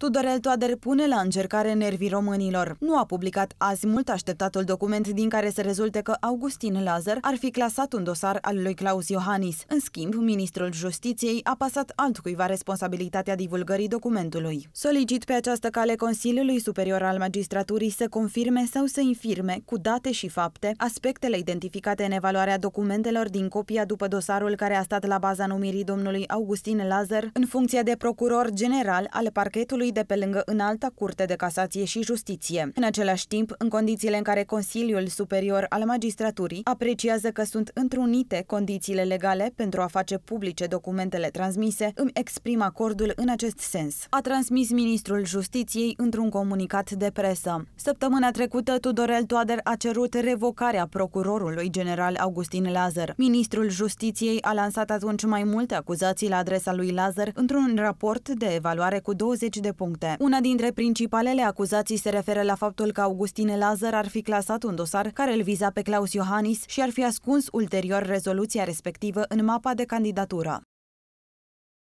Tudorel Toader pune la încercare nervii românilor. Nu a publicat azi mult așteptatul document din care se rezulte că Augustin Lazar ar fi clasat un dosar al lui Claus Iohannis. În schimb, ministrul justiției a pasat altcuiva responsabilitatea divulgării documentului. Solicit pe această cale Consiliului Superior al Magistraturii să confirme sau să infirme, cu date și fapte, aspectele identificate în evaluarea documentelor din copia după dosarul care a stat la baza numirii domnului Augustin Lazar în funcție de procuror general al parchetului Consiliului de pe lângă Înalta Curte de Casație și Justiție. În același timp, în condițiile în care Consiliul Superior al Magistraturii apreciază că sunt întrunite condițiile legale pentru a face publice documentele transmise, îmi exprim acordul în acest sens. A transmis Ministrul Justiției într-un comunicat de presă. Săptămâna trecută, Tudorel Toader a cerut revocarea procurorului general Augustin Lazar. Ministrul Justiției a lansat atunci mai multe acuzații la adresa lui Lazar într-un raport de evaluare cu 20 de puncte. Una dintre principalele acuzații se referă la faptul că Augustine Lazar ar fi clasat un dosar care îl viza pe Claus Iohannis și ar fi ascuns ulterior rezoluția respectivă în mapa de candidatură.